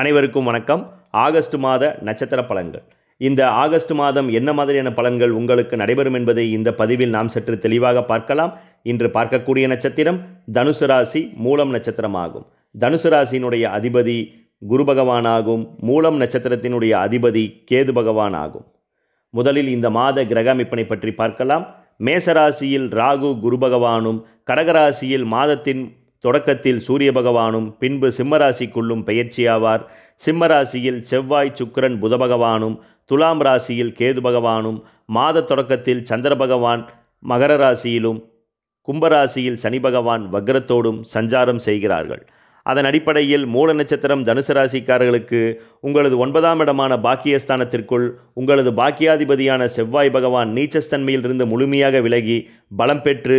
அனைவருக்கும் வணக்கம் ஆகஸ்ட் மாத நட்சத்திர பலன்கள் இந்த ஆகஸ்ட் மாதம் என்ன மாதிரியான பலன்கள் உங்களுக்கு நடைபெறும் என்பதை இந்த பதிவில் நாம் சற்று தெளிவாக பார்க்கலாம் இன்று பார்க்கக்கூடிய நட்சத்திரம் தனுசு ராசி மூலம் நட்சத்திரமாகும் தனுசு ராசியினுடைய அதிபதி குரு பகவானாகும் மூலம் நட்சத்திரத்தினுடைய அதிபதி கேது பகவான் ஆகும் முதலில் இந்த மாத கிரக அமைப்பினை பற்றி பார்க்கலாம் மேசராசியில் ராகு குரு பகவானும் கடகராசியில் மாதத்தின் தொடக்கத்தில் சூரிய பகவானும் பின்பு சிம்மராசிக்குள்ளும் பெயர்ச்சியாவார் சிம்மராசியில் செவ்வாய் சுக்கரன் புத பகவானும் துலாம் ராசியில் கேது பகவானும் மாத தொடக்கத்தில் சந்திர பகவான் மகர ராசியிலும் கும்பராசியில் சனி பகவான் வக்ரத்தோடும் சஞ்சாரம் செய்கிறார்கள் அதன் அடிப்படையில் மூல நட்சத்திரம் தனுசு ராசிக்காரர்களுக்கு உங்களது ஒன்பதாம் இடமான பாக்கியஸ்தானத்திற்குள் உங்களது பாக்கியாதிபதியான செவ்வாய் பகவான் நீச்சஸ்தன்மையிலிருந்து முழுமையாக விலகி பலம் பெற்று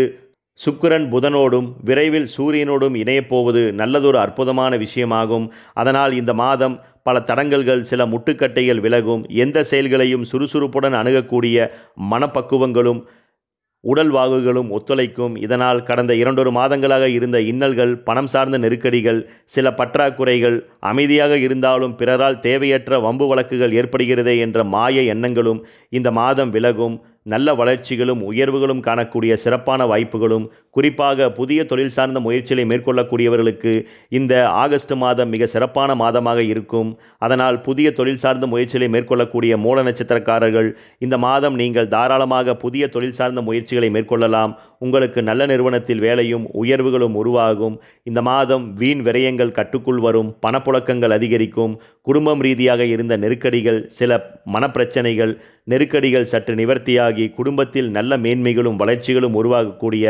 சுக்கிரன் புதனோடும் விரைவில் சூரியனோடும் இணையப்போவது நல்லதொரு அற்புதமான விஷயமாகும் அதனால் இந்த மாதம் பல தடங்கல்கள் சில முட்டுக்கட்டைகள் விலகும் எந்த செயல்களையும் சுறுசுறுப்புடன் அணுகக்கூடிய மனப்பக்குவங்களும் உடல் வாகுகளும் ஒத்துழைக்கும் இதனால் கடந்த இரண்டொரு மாதங்களாக இருந்த இன்னல்கள் பணம் சார்ந்த நெருக்கடிகள் சில பற்றாக்குறைகள் அமைதியாக இருந்தாலும் பிறரால் தேவையற்ற வம்பு வழக்குகள் ஏற்படுகிறதே என்ற மாய எண்ணங்களும் இந்த மாதம் விலகும் நல்ல வளர்ச்சிகளும் உயர்வுகளும் காணக்கூடிய சிறப்பான வாய்ப்புகளும் குறிப்பாக புதிய தொழில் சார்ந்த முயற்சிகளை மேற்கொள்ளக்கூடியவர்களுக்கு இந்த ஆகஸ்ட் மாதம் மிக சிறப்பான மாதமாக இருக்கும் அதனால் புதிய தொழில் சார்ந்த முயற்சிகளை மேற்கொள்ளக்கூடிய மூல நட்சத்திரக்காரர்கள் இந்த மாதம் நீங்கள் தாராளமாக புதிய தொழில் சார்ந்த முயற்சிகளை மேற்கொள்ளலாம் உங்களுக்கு நல்ல நிறுவனத்தில் வேலையும் உயர்வுகளும் உருவாகும் இந்த மாதம் வீண் விரயங்கள் கட்டுக்குள் வரும் பணப்புழக்கங்கள் அதிகரிக்கும் குடும்பம் ரீதியாக இருந்த நெருக்கடிகள் சில மனப்பிரச்சனைகள் நெருக்கடிகள் சற்று நிவர்த்தியாகி குடும்பத்தில் நல்ல மேன்மைகளும் வளர்ச்சிகளும் உருவாகக்கூடிய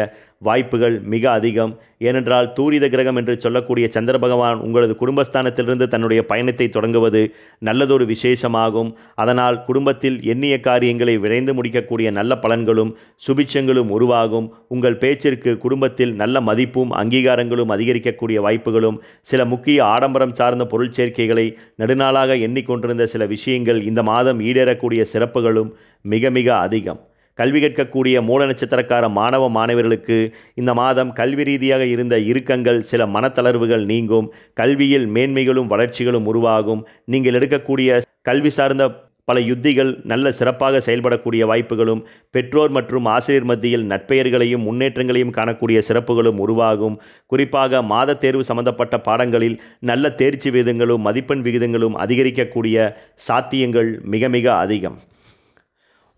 வாய்ப்புகள் மிக அதிகம் ஏனென்றால் தூரித கிரகம் என்று சொல்லக்கூடிய சந்திர பகவான் உங்களது குடும்பஸ்தானத்திலிருந்து தன்னுடைய பயணத்தை தொடங்குவது நல்லதொரு விசேஷமாகும் அதனால் குடும்பத்தில் எண்ணிய காரியங்களை விரைந்து முடிக்கக்கூடிய நல்ல பலன்களும் சுபிச்சங்களும் உருவாகும் உங்கள் பேச்சிற்கு குடும்பத்தில் நல்ல மதிப்பும் அங்கீகாரங்களும் அதிகரிக்கக்கூடிய வாய்ப்புகளும் சில முக்கிய ஆடம்பரம் சார்ந்த பொருள் சேர்க்கைகளை நெடுநாளாக எண்ணிக்கொண்டிருந்த சில விஷயங்கள் இந்த மாதம் ஈடேறக்கூடிய சிறப்புகளும் மிக மிக அதிகம் கல்வி கேட்கக்கூடிய மூல நட்சத்திரக்கார மாணவ மாணவர்களுக்கு இந்த மாதம் கல்வி ரீதியாக இருந்த இறுக்கங்கள் சில மனத்தளர்வுகள் நீங்கும் கல்வியில் மேன்மைகளும் வளர்ச்சிகளும் உருவாகும் நீங்கள் எடுக்கக்கூடிய கல்வி சார்ந்த பல யுத்திகள் நல்ல சிறப்பாக செயல்படக்கூடிய வாய்ப்புகளும் பெற்றோர் மற்றும் ஆசிரியர் மத்தியில் நட்பெயர்களையும் முன்னேற்றங்களையும் காணக்கூடிய சிறப்புகளும் உருவாகும் குறிப்பாக மாத தேர்வு சம்பந்தப்பட்ட பாடங்களில் நல்ல தேர்ச்சி விகிதங்களும் மதிப்பெண் விகிதங்களும் அதிகரிக்கக்கூடிய சாத்தியங்கள் மிக மிக அதிகம்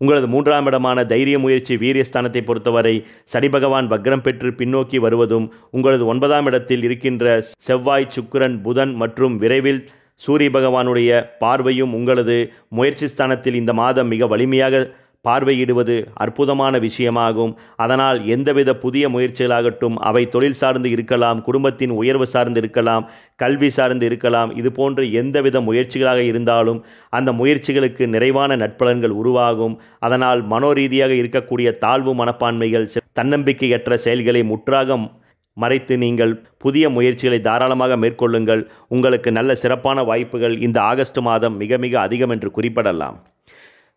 உங்களது மூன்றாம் இடமான தைரிய முயற்சி வீரியஸ்தானத்தை பொறுத்தவரை சனி பகவான் வக்ரம் பெற்று பின்னோக்கி வருவதும் உங்களது ஒன்பதாம் இடத்தில் இருக்கின்ற செவ்வாய் சுக்கிரன் புதன் மற்றும் விரைவில் சூரிய பகவானுடைய பார்வையும் உங்களது முயற்சி ஸ்தானத்தில் இந்த மாதம் மிக வலிமையாக பார்வையிடுவது அற்புதமான விஷயமாகும் அதனால் எந்தவித புதிய முயற்சிகளாகட்டும் அவை தொழில் சார்ந்து இருக்கலாம் குடும்பத்தின் உயர்வு சார்ந்து இருக்கலாம் கல்வி சார்ந்து இருக்கலாம் இது போன்று எந்தவித முயற்சிகளாக இருந்தாலும் அந்த முயற்சிகளுக்கு நிறைவான நட்பலன்கள் உருவாகும் அதனால் மனோரீதியாக இருக்கக்கூடிய தாழ்வு மனப்பான்மைகள் தன்னம்பிக்கையற்ற செயல்களை முற்றாக மறைத்து நீங்கள் புதிய முயற்சிகளை தாராளமாக மேற்கொள்ளுங்கள் உங்களுக்கு நல்ல சிறப்பான வாய்ப்புகள் இந்த ஆகஸ்ட் மாதம் மிக மிக அதிகம் என்று குறிப்பிடலாம்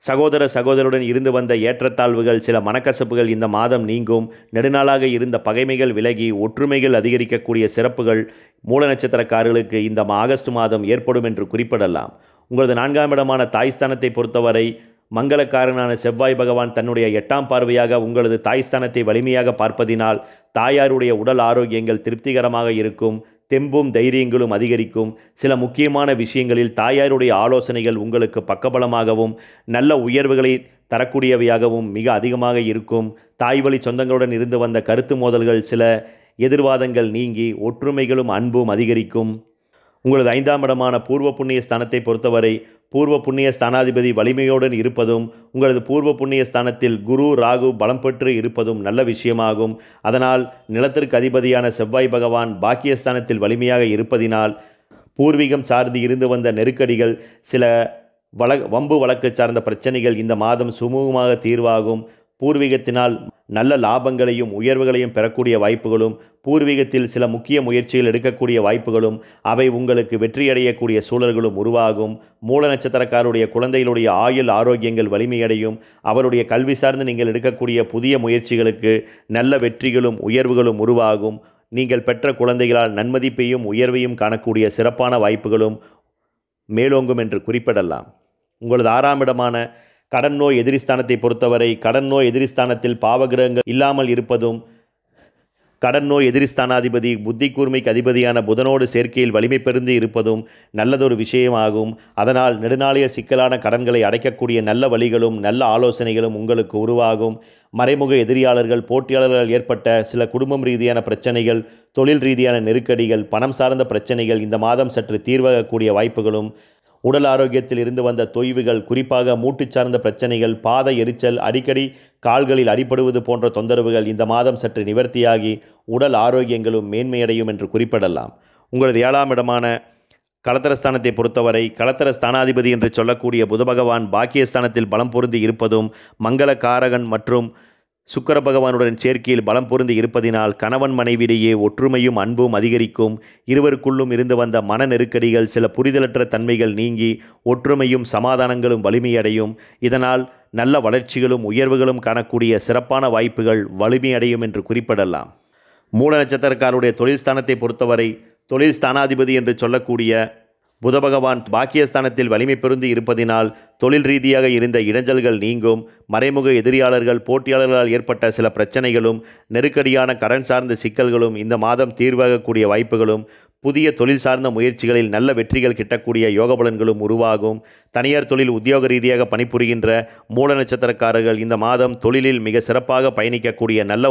சகோதர சகோதரருடன் இருந்து வந்த ஏற்றத்தாழ்வுகள் சில மனக்கசப்புகள் இந்த மாதம் நீங்கும் நெடுநாளாக இருந்த பகைமைகள் விலகி ஒற்றுமைகள் அதிகரிக்கக்கூடிய சிறப்புகள் மூல நட்சத்திரக்காரர்களுக்கு இந்த ஆகஸ்ட் மாதம் ஏற்படும் என்று குறிப்பிடலாம் உங்களது நான்காம் இடமான தாய்ஸ்தானத்தை பொறுத்தவரை மங்களக்காரனான செவ்வாய் பகவான் தன்னுடைய எட்டாம் பார்வையாக உங்களது தாய்ஸ்தானத்தை வலிமையாக பார்ப்பதினால் தாயாருடைய உடல் ஆரோக்கியங்கள் திருப்திகரமாக இருக்கும் தெம்பும் தைரியங்களும் அதிகரிக்கும் சில முக்கியமான விஷயங்களில் தாயாருடைய ஆலோசனைகள் உங்களுக்கு பக்கபலமாகவும் நல்ல உயர்வுகளை தரக்கூடியவையாகவும் மிக அதிகமாக இருக்கும் தாய் வழி சொந்தங்களுடன் இருந்து வந்த கருத்து மோதல்கள் சில எதிர்வாதங்கள் நீங்கி ஒற்றுமைகளும் அன்பும் அதிகரிக்கும் உங்களது ஐந்தாம் இடமான பூர்வ புண்ணிய ஸ்தானத்தை பொறுத்தவரை பூர்வ புண்ணிய ஸ்தானாதிபதி வலிமையுடன் இருப்பதும் உங்களது பூர்வ புண்ணிய ஸ்தானத்தில் குரு ராகு பலம் பெற்று இருப்பதும் நல்ல விஷயமாகும் அதனால் நிலத்திற்கு அதிபதியான செவ்வாய் பகவான் பாக்கியஸ்தானத்தில் வலிமையாக இருப்பதினால் பூர்வீகம் சார்ந்து இருந்து வந்த நெருக்கடிகள் சில வழ வம்பு வழக்கு சார்ந்த பிரச்சனைகள் இந்த மாதம் சுமூகமாக தீர்வாகும் பூர்வீகத்தினால் நல்ல லாபங்களையும் உயர்வுகளையும் பெறக்கூடிய வாய்ப்புகளும் பூர்வீகத்தில் சில முக்கிய முயற்சிகள் எடுக்கக்கூடிய வாய்ப்புகளும் அவை உங்களுக்கு வெற்றியடையக்கூடிய சூழல்களும் உருவாகும் மூல நட்சத்திரக்காருடைய குழந்தைகளுடைய ஆயுள் ஆரோக்கியங்கள் வலிமையடையும் அவருடைய கல்வி சார்ந்து நீங்கள் எடுக்கக்கூடிய புதிய முயற்சிகளுக்கு நல்ல வெற்றிகளும் உயர்வுகளும் உருவாகும் நீங்கள் பெற்ற குழந்தைகளால் நன்மதிப்பையும் உயர்வையும் காணக்கூடிய சிறப்பான வாய்ப்புகளும் மேலோங்கும் என்று குறிப்பிடலாம் உங்களது ஆறாம் இடமான கடன் நோய் எதிரிஸ்தானத்தை பொறுத்தவரை கடன் நோய் எதிரிஸ்தானத்தில் பாவகிரகங்கள் இல்லாமல் இருப்பதும் கடன் நோய் எதிரிஸ்தானாதிபதி புத்தி கூர்மைக்கு அதிபதியான புதனோடு சேர்க்கையில் வலிமை பெருந்து இருப்பதும் நல்லதொரு விஷயமாகும் அதனால் நெடுநாளைய சிக்கலான கடன்களை அடைக்கக்கூடிய நல்ல வழிகளும் நல்ல ஆலோசனைகளும் உங்களுக்கு உருவாகும் மறைமுக எதிரியாளர்கள் போட்டியாளர்கள் ஏற்பட்ட சில குடும்பம் ரீதியான பிரச்சனைகள் தொழில் ரீதியான நெருக்கடிகள் பணம் சார்ந்த பிரச்சனைகள் இந்த மாதம் சற்று தீர்வாகக்கூடிய வாய்ப்புகளும் உடல் ஆரோக்கியத்தில் இருந்து வந்த தொய்வுகள் குறிப்பாக மூட்டு சார்ந்த பிரச்சனைகள் பாத எரிச்சல் அடிக்கடி கால்களில் அடிபடுவது போன்ற தொந்தரவுகள் இந்த மாதம் சற்று நிவர்த்தியாகி உடல் ஆரோக்கியங்களும் மேன்மையடையும் என்று குறிப்பிடலாம் உங்களது ஏழாம் இடமான கலத்தரஸ்தானத்தை பொறுத்தவரை களத்திர ஸ்தானாதிபதி என்று சொல்லக்கூடிய புத பகவான் பாக்கியஸ்தானத்தில் பலம் பொருந்தி இருப்பதும் மங்கள காரகன் மற்றும் சுக்கர பகவானுடன் சேர்க்கையில் பலம் பொருந்து இருப்பதினால் கணவன் மனைவியிடையே ஒற்றுமையும் அன்பும் அதிகரிக்கும் இருவருக்குள்ளும் இருந்து வந்த மன நெருக்கடிகள் சில புரிதலற்ற தன்மைகள் நீங்கி ஒற்றுமையும் சமாதானங்களும் வலிமையடையும் இதனால் நல்ல வளர்ச்சிகளும் உயர்வுகளும் காணக்கூடிய சிறப்பான வாய்ப்புகள் வலிமையடையும் என்று குறிப்பிடலாம் மூல நட்சத்திரக்காருடைய தொழில் ஸ்தானத்தை பொறுத்தவரை தொழில் ஸ்தானாதிபதி என்று சொல்லக்கூடிய புத பகவான் பாக்கியஸ்தானத்தில் வலிமை பெருந்து இருப்பதினால் தொழில் ரீதியாக இருந்த இடைஞ்சல்கள் நீங்கும் மறைமுக எதிரியாளர்கள் போட்டியாளர்களால் ஏற்பட்ட சில பிரச்சனைகளும் நெருக்கடியான கடன் சார்ந்த சிக்கல்களும் இந்த மாதம் தீர்வாகக்கூடிய வாய்ப்புகளும் புதிய தொழில் சார்ந்த முயற்சிகளில் நல்ல வெற்றிகள் கிட்டக்கூடிய யோக பலன்களும் உருவாகும் தனியார் தொழில் உத்தியோக ரீதியாக பணிபுரிகின்ற மூல நட்சத்திரக்காரர்கள் இந்த மாதம் தொழிலில் மிக சிறப்பாக பயணிக்கக்கூடிய நல்ல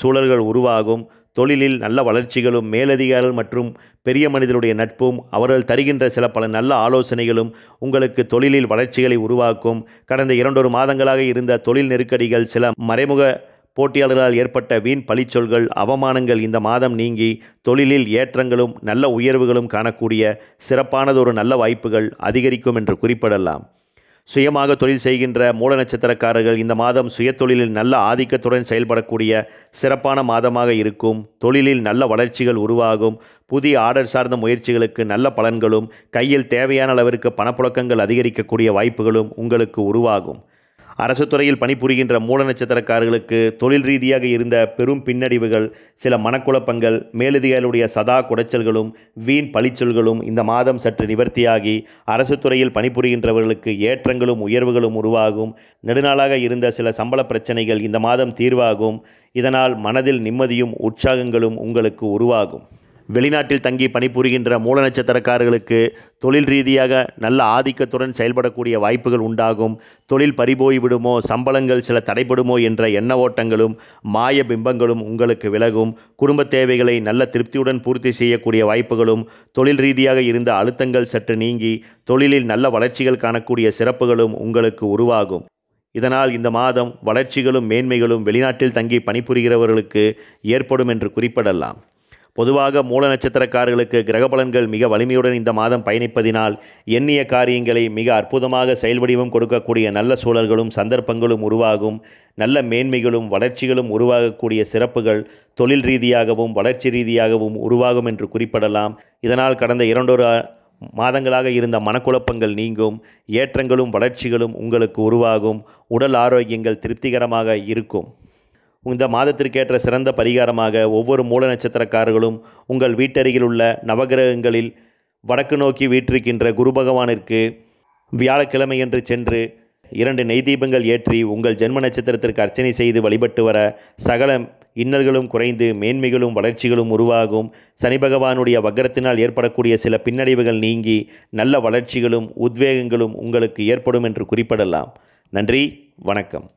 சூழல்கள் உருவாகும் தொழிலில் நல்ல வளர்ச்சிகளும் மேலதிகாரிகள் மற்றும் பெரிய மனிதருடைய நட்பும் அவர்கள் தருகின்ற சில பல நல்ல ஆலோசனைகளும் உங்களுக்கு தொழிலில் வளர்ச்சிகளை உருவாக்கும் கடந்த இரண்டொரு மாதங்களாக இருந்த தொழில் நெருக்கடிகள் சில மறைமுக போட்டியாளர்களால் ஏற்பட்ட வீண் பழிச்சொல்கள் அவமானங்கள் இந்த மாதம் நீங்கி தொழிலில் ஏற்றங்களும் நல்ல உயர்வுகளும் காணக்கூடிய சிறப்பானதொரு நல்ல வாய்ப்புகள் அதிகரிக்கும் என்று குறிப்பிடலாம் சுயமாக தொழில் செய்கின்ற மூல நட்சத்திரக்காரர்கள் இந்த மாதம் சுயத்தொழிலில் நல்ல ஆதிக்கத்துடன் செயல்படக்கூடிய சிறப்பான மாதமாக இருக்கும் தொழிலில் நல்ல வளர்ச்சிகள் உருவாகும் புதிய ஆர்டர் சார்ந்த முயற்சிகளுக்கு நல்ல பலன்களும் கையில் தேவையான அளவிற்கு பணப்புழக்கங்கள் அதிகரிக்கக்கூடிய வாய்ப்புகளும் உங்களுக்கு உருவாகும் அரசு துறையில் பணிபுரிகின்ற மூல நட்சத்திரக்காரர்களுக்கு தொழில் ரீதியாக இருந்த பெரும் பின்னடைவுகள் சில மனக்குழப்பங்கள் மேலதிகளுடைய சதா குடைச்சல்களும் வீண் பழிச்சொல்களும் இந்த மாதம் சற்று நிவர்த்தியாகி அரசு துறையில் பணிபுரிகின்றவர்களுக்கு ஏற்றங்களும் உயர்வுகளும் உருவாகும் நெடுநாளாக இருந்த சில சம்பள பிரச்சனைகள் இந்த மாதம் தீர்வாகும் இதனால் மனதில் நிம்மதியும் உற்சாகங்களும் உங்களுக்கு உருவாகும் வெளிநாட்டில் தங்கி பணிபுரிகின்ற மூல நட்சத்திரக்காரர்களுக்கு தொழில் ரீதியாக நல்ல ஆதிக்கத்துடன் செயல்படக்கூடிய வாய்ப்புகள் உண்டாகும் தொழில் பறிபோய் விடுமோ சம்பளங்கள் சில தடைபடுமோ என்ற எண்ண ஓட்டங்களும் மாய பிம்பங்களும் உங்களுக்கு விலகும் குடும்ப தேவைகளை நல்ல திருப்தியுடன் பூர்த்தி செய்யக்கூடிய வாய்ப்புகளும் தொழில் ரீதியாக இருந்த அழுத்தங்கள் சற்று நீங்கி தொழிலில் நல்ல வளர்ச்சிகள் காணக்கூடிய சிறப்புகளும் உங்களுக்கு உருவாகும் இதனால் இந்த மாதம் வளர்ச்சிகளும் மேன்மைகளும் வெளிநாட்டில் தங்கி பணிபுரிகிறவர்களுக்கு ஏற்படும் என்று குறிப்பிடலாம் பொதுவாக மூல நட்சத்திரக்காரர்களுக்கு கிரகபலன்கள் மிக வலிமையுடன் இந்த மாதம் பயணிப்பதினால் எண்ணிய காரியங்களை மிக அற்புதமாக செயல்வடிவம் கொடுக்கக்கூடிய நல்ல சூழல்களும் சந்தர்ப்பங்களும் உருவாகும் நல்ல மேன்மைகளும் வளர்ச்சிகளும் உருவாகக்கூடிய சிறப்புகள் தொழில் ரீதியாகவும் வளர்ச்சி ரீதியாகவும் உருவாகும் என்று குறிப்பிடலாம் இதனால் கடந்த இரண்டொரு மாதங்களாக இருந்த மனக்குழப்பங்கள் நீங்கும் ஏற்றங்களும் வளர்ச்சிகளும் உங்களுக்கு உருவாகும் உடல் ஆரோக்கியங்கள் திருப்திகரமாக இருக்கும் இந்த மாதத்திற்கேற்ற சிறந்த பரிகாரமாக ஒவ்வொரு மூல நட்சத்திரக்காரர்களும் உங்கள் வீட்டருகில் உள்ள நவகிரகங்களில் வடக்கு நோக்கி வீற்றிருக்கின்ற குரு பகவானிற்கு வியாழக்கிழமையன்று சென்று இரண்டு நெய் தீபங்கள் ஏற்றி உங்கள் ஜென்ம நட்சத்திரத்திற்கு அர்ச்சனை செய்து வழிபட்டு வர சகல இன்னல்களும் குறைந்து மேன்மைகளும் வளர்ச்சிகளும் உருவாகும் சனி பகவானுடைய வக்கரத்தினால் ஏற்படக்கூடிய சில பின்னடைவுகள் நீங்கி நல்ல வளர்ச்சிகளும் உத்வேகங்களும் உங்களுக்கு ஏற்படும் என்று குறிப்பிடலாம் நன்றி வணக்கம்